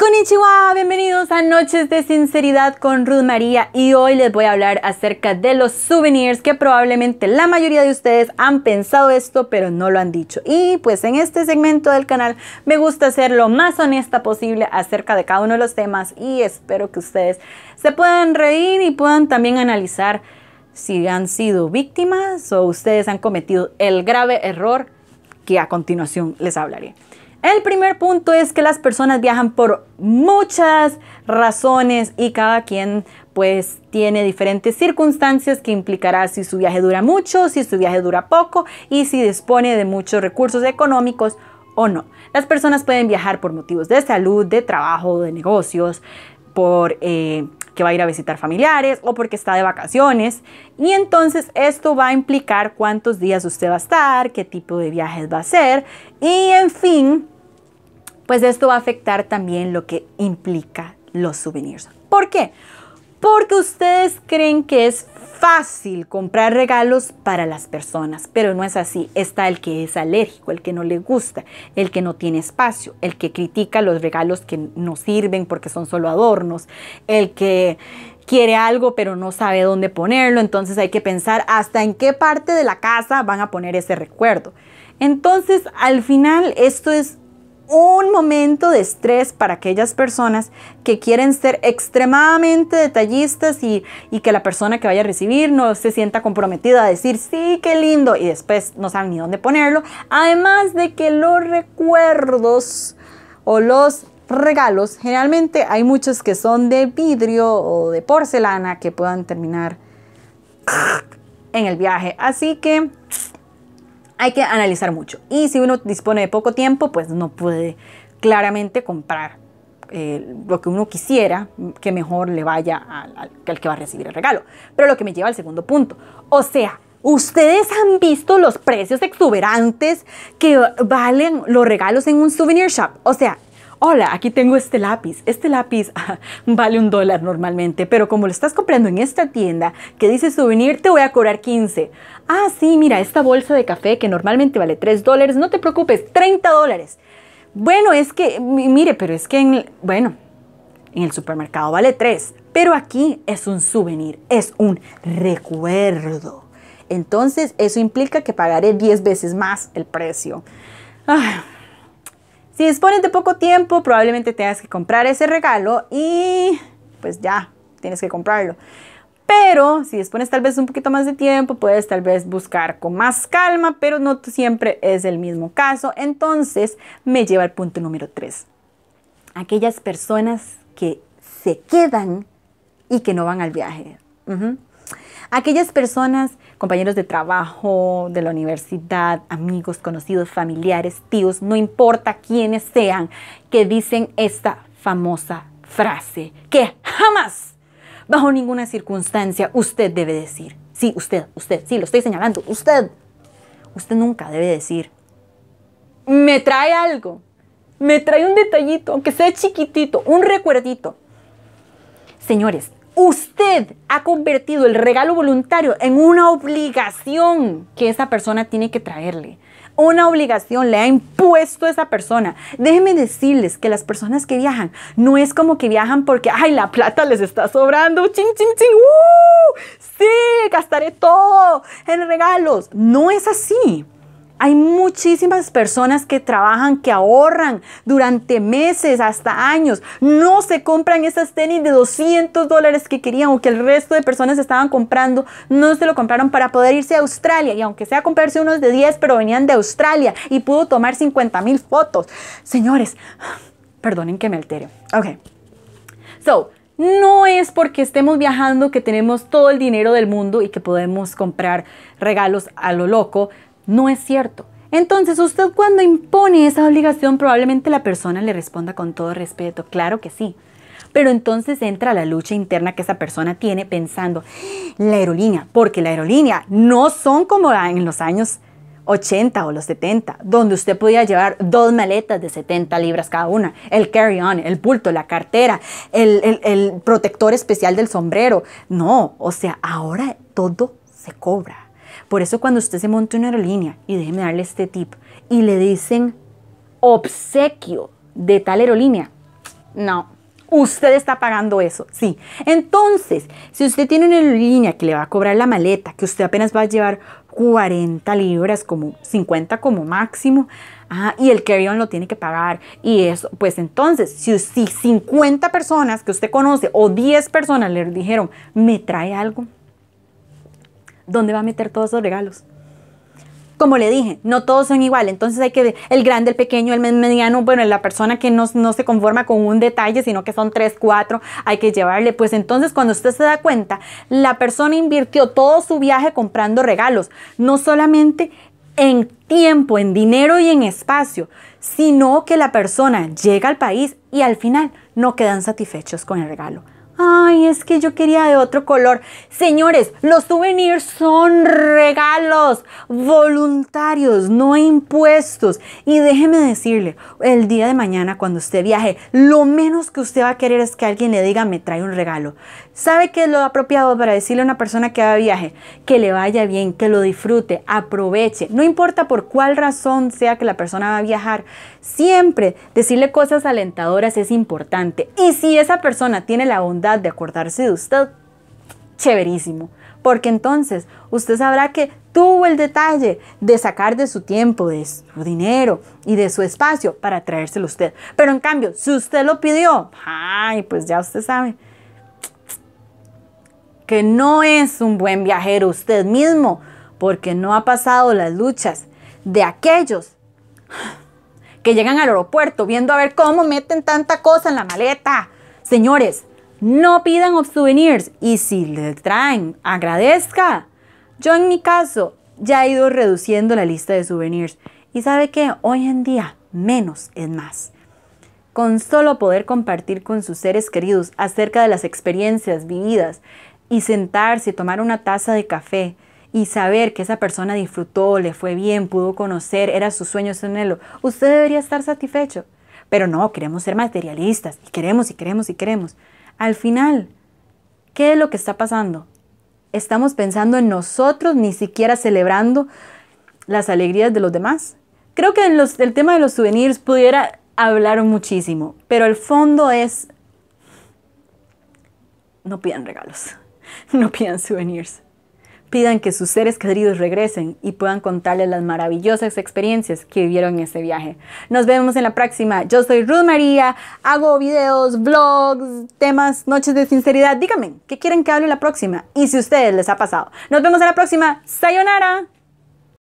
Konnichiwa, bienvenidos a Noches de Sinceridad con Ruth María y hoy les voy a hablar acerca de los souvenirs que probablemente la mayoría de ustedes han pensado esto pero no lo han dicho. Y pues en este segmento del canal me gusta ser lo más honesta posible acerca de cada uno de los temas y espero que ustedes se puedan reír y puedan también analizar si han sido víctimas o ustedes han cometido el grave error que a continuación les hablaré. El primer punto es que las personas viajan por muchas razones y cada quien pues tiene diferentes circunstancias que implicará si su viaje dura mucho, si su viaje dura poco y si dispone de muchos recursos económicos o no. Las personas pueden viajar por motivos de salud, de trabajo, de negocios, por... Eh, va a ir a visitar familiares o porque está de vacaciones. Y entonces esto va a implicar cuántos días usted va a estar, qué tipo de viajes va a hacer y en fin, pues esto va a afectar también lo que implica los souvenirs. ¿Por qué? porque ustedes creen que es fácil comprar regalos para las personas, pero no es así. Está el que es alérgico, el que no le gusta, el que no tiene espacio, el que critica los regalos que no sirven porque son solo adornos, el que quiere algo pero no sabe dónde ponerlo, entonces hay que pensar hasta en qué parte de la casa van a poner ese recuerdo. Entonces, al final, esto es un momento de estrés para aquellas personas que quieren ser extremadamente detallistas y, que la persona que vaya a recibir no se sienta comprometida a decir, sí, qué lindo, y después no saben ni dónde ponerlo. Además de que los recuerdos o los regalos, generalmente hay muchos que son de vidrio o de porcelana que puedan terminar en el viaje. Así que hay que analizar mucho. Y si uno dispone de poco tiempo, pues no puede claramente comprar eh, lo que uno quisiera que mejor le vaya al, al que va a recibir el regalo. Pero lo que me lleva al segundo punto. O sea, Ustedes han visto los precios exuberantes que valen los regalos en un souvenir shop. O sea, hola, aquí tengo este lápiz. Este lápiz vale un dólar normalmente, pero como lo estás comprando en esta tienda que dice souvenir, te voy a cobrar 15. Ah, sí, mira, esta bolsa de café que normalmente vale 3 dólares, no te preocupes, 30 dólares. Bueno, es que, mire, pero es que, en, bueno, en el supermercado vale 3, pero aquí es un souvenir, es un recuerdo. Entonces, eso implica que pagaré 10 veces más el precio. Ah, si dispones de poco tiempo, probablemente tengas que comprar ese regalo y pues ya, tienes que comprarlo. Pero si dispones tal vez un poquito más de tiempo, puedes tal vez buscar con más calma, pero no siempre es el mismo caso. Entonces me lleva al punto número 3. Aquellas personas que se quedan y que no van al viaje. Aquellas personas, compañeros de trabajo, de la universidad, amigos, conocidos, familiares, tíos, no importa quiénes sean, que dicen esta famosa frase que jamás, bajo ninguna circunstancia, usted debe decir. Sí, usted, usted, sí, lo estoy señalando, usted. Usted nunca debe decir, me trae algo, me trae un detallito, aunque sea chiquitito, un recuerdito. Señores, usted ha convertido el regalo voluntario en una obligación que esa persona tiene que traerle. Una obligación le ha impuesto a esa persona. Déjenme decirles que las personas que viajan no es como que viajan porque, ay, la plata les está sobrando. Chin, ching uh, Sí, gastaré todo en regalos. No es así. Hay muchísimas personas que trabajan, que ahorran durante meses, hasta años. No se compran esas tenis de 200 dólares que querían o que el resto de personas estaban comprando. No se lo compraron para poder irse a Australia. Y aunque sea comprarse unos de 10, pero venían de Australia y pudo tomar 50 mil fotos. Señores, perdonen que me altere. Ok. So, no es porque estemos viajando que tenemos todo el dinero del mundo y que podemos comprar regalos a lo loco. No es cierto. Entonces usted cuando impone esa obligación probablemente la persona le responda con todo respeto, claro que sí. Pero entonces entra la lucha interna que esa persona tiene pensando, la aerolínea, porque la aerolínea no son como en los años 80 o los 70, donde usted podía llevar dos maletas de 70 libras cada una, el carry-on, el bulto, la cartera, el protector especial del sombrero. No, o sea, ahora todo se cobra. Por eso cuando usted se monta una aerolínea, y déjeme darle este tip, y le dicen obsequio de tal aerolínea, no, usted está pagando eso, sí. Entonces, si usted tiene una aerolínea que le va a cobrar la maleta, que usted apenas va a llevar 40 libras, como 50 como máximo, ah, y el carry-on lo tiene que pagar, y eso, pues entonces, si, si 50 personas que usted conoce o 10 personas le dijeron, me trae algo, ¿Dónde va a meter todos esos regalos? Como le dije, no todos son iguales. Entonces hay que ver el grande, el pequeño, el mediano, bueno, la persona que no, no se conforma con un detalle, sino que son tres, cuatro, hay que llevarle. Pues entonces cuando usted se da cuenta, la persona invirtió todo su viaje comprando regalos, no solamente en tiempo, en dinero y en espacio, sino que la persona llega al país y al final no quedan satisfechos con el regalo. Ay, es que yo quería de otro color. Señores, los souvenirs son regalos voluntarios, no impuestos. Y déjeme decirle, el día de mañana cuando usted viaje, lo menos que usted va a querer es que alguien le diga, me trae un regalo. ¿Sabe qué es lo apropiado para decirle a una persona que va a viaje? Que le vaya bien, que lo disfrute, aproveche. No importa por cuál razón sea que la persona va a viajar, siempre decirle cosas alentadoras es importante. Y si esa persona tiene la bondad, de acordarse de usted, chéverísimo, porque entonces usted sabrá que tuvo el detalle de sacar de su tiempo, de su dinero y de su espacio para traérselo usted. Pero en cambio, si usted lo pidió, ay, pues ya usted sabe que no es un buen viajero usted mismo, porque no ha pasado las luchas de aquellos que llegan al aeropuerto viendo a ver cómo meten tanta cosa en la maleta. Señores, no pidan souvenirs y si le traen, agradezca. Yo en mi caso ya he ido reduciendo la lista de souvenirs y sabe que hoy en día menos es más. Con solo poder compartir con sus seres queridos acerca de las experiencias vividas y sentarse, tomar una taza de café y saber que esa persona disfrutó, le fue bien, pudo conocer, era su sueño, su anhelo, usted debería estar satisfecho. Pero no, queremos ser materialistas y queremos y queremos y queremos. Al final, ¿qué es lo que está pasando? Estamos pensando en nosotros, ni siquiera celebrando las alegrías de los demás. Creo que en los, el tema de los souvenirs pudiera hablar muchísimo, pero el fondo es, no pidan regalos, no pidan souvenirs. Pidan que sus seres queridos regresen y puedan contarles las maravillosas experiencias que vivieron en este viaje. Nos vemos en la próxima. Yo soy Ruth María, hago videos, vlogs, temas, noches de sinceridad. Díganme, ¿qué quieren que hable la próxima? Y si a ustedes les ha pasado. Nos vemos en la próxima. Sayonara.